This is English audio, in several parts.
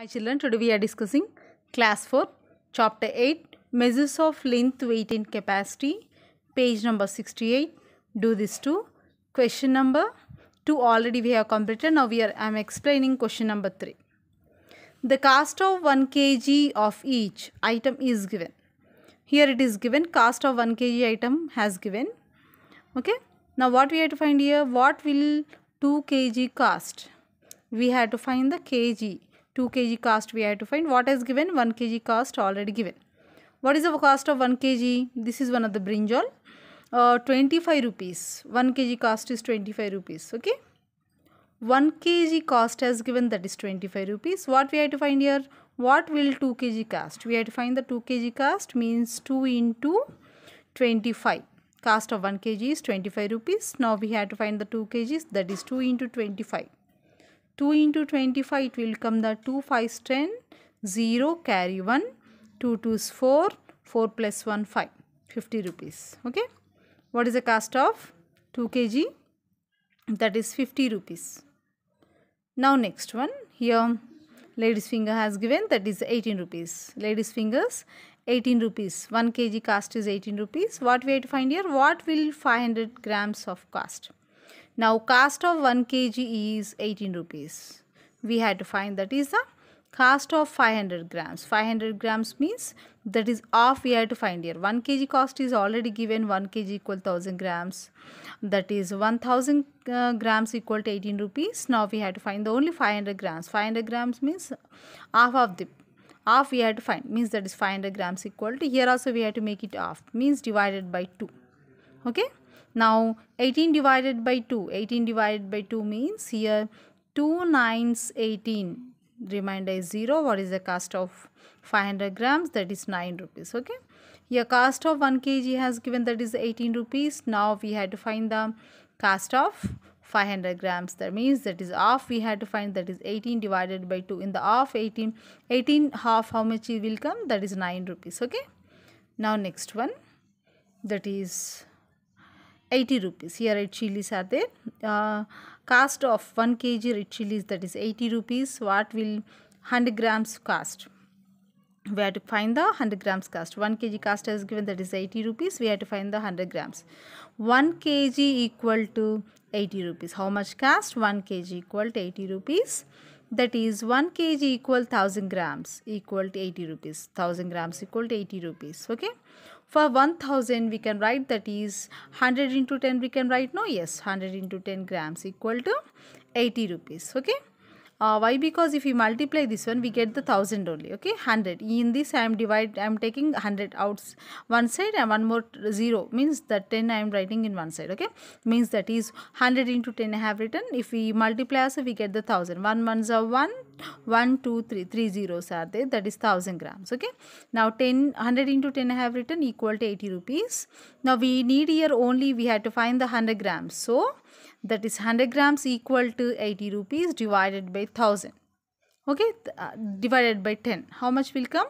Hi children, today we are discussing class 4, chapter 8, measures of length, weight and capacity, page number 68. Do this to question number 2 already we have completed. Now we are, I am explaining question number 3. The cost of 1 kg of each item is given. Here it is given, cost of 1 kg item has given. Okay. Now what we have to find here, what will 2 kg cost? We have to find the kg 2 kg cost we have to find. What is given? 1 kg cost already given. What is the cost of 1 kg? This is one of the brinjal. Uh, 25 rupees. 1 kg cost is 25 rupees. Okay. 1 kg cost has given that is 25 rupees. What we have to find here? What will 2 kg cost? We have to find the 2 kg cost means 2 into 25 cost of 1 kg is 25 rupees. Now we have to find the 2 kgs that is 2 into 25. 2 into 25 it will come the 2 5 10 0 carry 1 2 2 is 4 4 plus 1 5 50 rupees okay what is the cost of 2 kg that is 50 rupees now next one here ladies finger has given that is 18 rupees ladies fingers 18 rupees 1 kg cost is 18 rupees what we have to find here what will 500 grams of cost now cost of 1 kg is 18 rupees. We had to find that is the cost of 500 grams 500 grams means that is off we had to find here 1 kg cost is already given 1 kg equal 1000 grams that is 1000 uh, grams equal to 18 rupees now we have to find the only 500 grams 500 grams means half of the half we had to find means that is 500 grams equal to here also we have to make it half means divided by 2 okay now 18 divided by 2, 18 divided by 2 means here 2 nines 18 remainder is 0 what is the cost of 500 grams that is 9 rupees okay your cost of 1 kg has given that is 18 rupees now we had to find the cost of 500 grams that means that is off. we had to find that is 18 divided by 2 in the half 18 18 half how much it will come that is 9 rupees okay now next one that is 80 rupees here red chilies are there uh, cost of 1 kg red chilies that is 80 rupees what will 100 grams cost we have to find the 100 grams cost 1 kg cost is given that is 80 rupees we have to find the 100 grams 1 kg equal to 80 rupees how much cost 1 kg equal to 80 rupees that is 1 kg equal 1000 grams equal to 80 rupees 1000 grams equal to 80 rupees okay for 1000 we can write that is 100 into 10 we can write no yes 100 into 10 grams equal to 80 rupees okay uh, why? Because if we multiply this one, we get the 1000 only. Okay, 100. In this, I am divide. I am taking 100 out one side and one more 0. Means that 10 I am writing in one side. Okay, means that is 100 into 10 I have written. If we multiply us we get the 1000. 1 ones are 1. 1, 2, 3, 3 zeros are there that is 1000 grams okay now 10 100 into 10 I have written equal to 80 rupees now we need here only we had to find the 100 grams so that is 100 grams equal to 80 rupees divided by 1000 okay uh, divided by 10 how much will come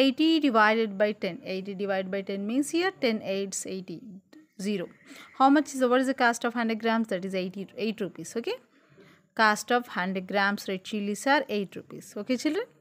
80 divided by 10 80 divided by 10 means here 10 aids 80 0 how much is the, what is the cost of 100 grams that is 80 8 rupees okay cost of 100 grams red chilies are 8 rupees okay children